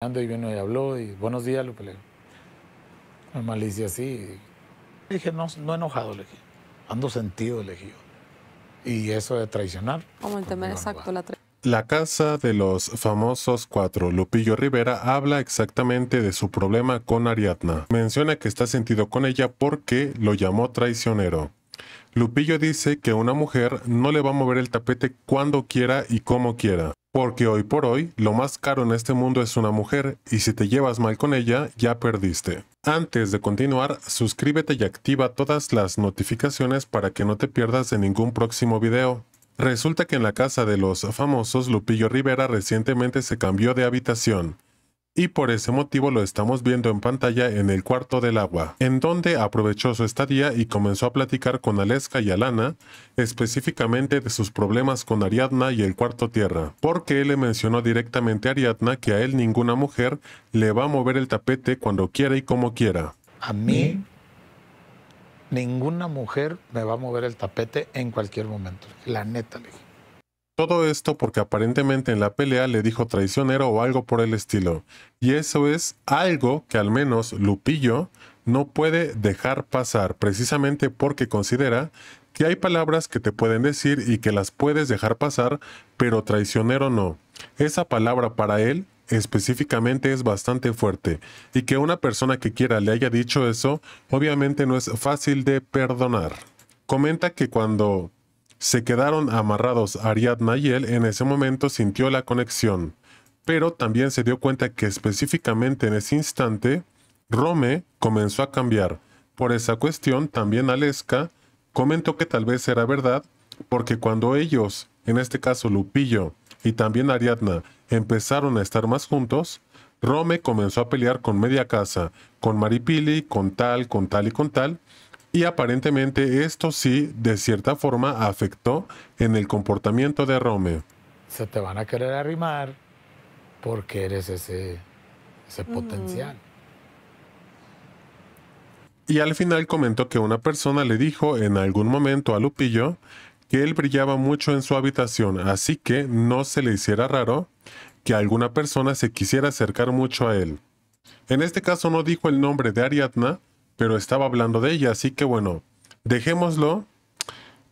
Ando y vino y habló y buenos días, Lupe. Le digo. así. dije, no, no enojado, le dije. Ando sentido, le dije. Y eso de traicionar. Como el pues, tema exacto, la La casa de los famosos cuatro, Lupillo Rivera, habla exactamente de su problema con Ariadna. Menciona que está sentido con ella porque lo llamó traicionero. Lupillo dice que una mujer no le va a mover el tapete cuando quiera y como quiera. Porque hoy por hoy, lo más caro en este mundo es una mujer, y si te llevas mal con ella, ya perdiste. Antes de continuar, suscríbete y activa todas las notificaciones para que no te pierdas de ningún próximo video. Resulta que en la casa de los famosos Lupillo Rivera recientemente se cambió de habitación y por ese motivo lo estamos viendo en pantalla en el cuarto del agua, en donde aprovechó su estadía y comenzó a platicar con Aleska y Alana, específicamente de sus problemas con Ariadna y el cuarto tierra, porque él le mencionó directamente a Ariadna que a él ninguna mujer le va a mover el tapete cuando quiera y como quiera. A mí ninguna mujer me va a mover el tapete en cualquier momento, la neta le dije. Todo esto porque aparentemente en la pelea le dijo traicionero o algo por el estilo. Y eso es algo que al menos Lupillo no puede dejar pasar, precisamente porque considera que hay palabras que te pueden decir y que las puedes dejar pasar, pero traicionero no. Esa palabra para él específicamente es bastante fuerte y que una persona que quiera le haya dicho eso obviamente no es fácil de perdonar. Comenta que cuando se quedaron amarrados. Ariadna y él en ese momento sintió la conexión, pero también se dio cuenta que específicamente en ese instante, Rome comenzó a cambiar. Por esa cuestión, también Aleska comentó que tal vez era verdad, porque cuando ellos, en este caso Lupillo y también Ariadna, empezaron a estar más juntos, Rome comenzó a pelear con media casa, con Maripili, con tal, con tal y con tal, y aparentemente esto sí, de cierta forma, afectó en el comportamiento de Romeo. Se te van a querer arrimar porque eres ese, ese potencial. Y al final comentó que una persona le dijo en algún momento a Lupillo que él brillaba mucho en su habitación, así que no se le hiciera raro que alguna persona se quisiera acercar mucho a él. En este caso no dijo el nombre de Ariadna, pero estaba hablando de ella, así que bueno, dejémoslo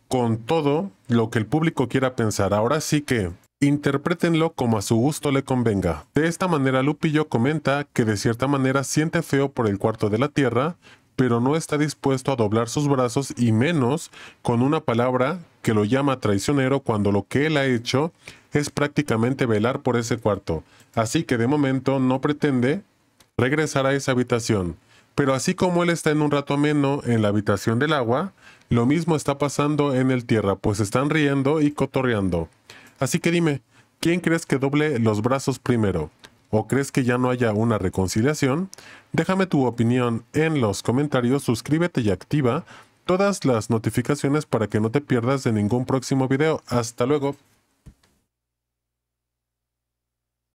con todo lo que el público quiera pensar. Ahora sí que interprétenlo como a su gusto le convenga. De esta manera, Lupillo comenta que de cierta manera siente feo por el cuarto de la tierra, pero no está dispuesto a doblar sus brazos y menos con una palabra que lo llama traicionero cuando lo que él ha hecho es prácticamente velar por ese cuarto. Así que de momento no pretende regresar a esa habitación. Pero así como él está en un rato ameno en la habitación del agua, lo mismo está pasando en el tierra, pues están riendo y cotorreando. Así que dime, ¿quién crees que doble los brazos primero? ¿O crees que ya no haya una reconciliación? Déjame tu opinión en los comentarios, suscríbete y activa todas las notificaciones para que no te pierdas de ningún próximo video. Hasta luego.